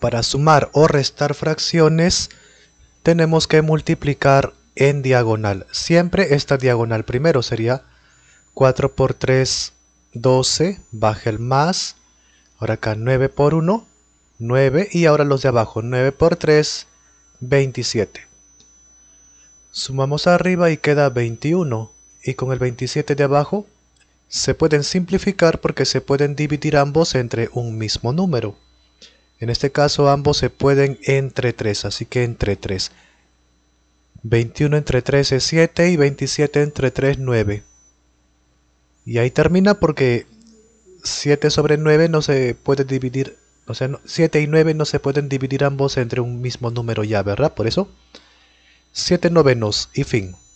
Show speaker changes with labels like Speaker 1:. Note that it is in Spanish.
Speaker 1: Para sumar o restar fracciones tenemos que multiplicar en diagonal. Siempre esta diagonal primero sería 4 por 3, 12, baja el más. Ahora acá 9 por 1, 9 y ahora los de abajo 9 por 3, 27. Sumamos arriba y queda 21 y con el 27 de abajo se pueden simplificar porque se pueden dividir ambos entre un mismo número. En este caso ambos se pueden entre 3, así que entre 3. 21 entre 3 es 7 y 27 entre 3 es 9. Y ahí termina porque 7 sobre 9 no se puede dividir, o sea, 7 y 9 no se pueden dividir ambos entre un mismo número ya, ¿verdad? Por eso, 7 novenos y fin.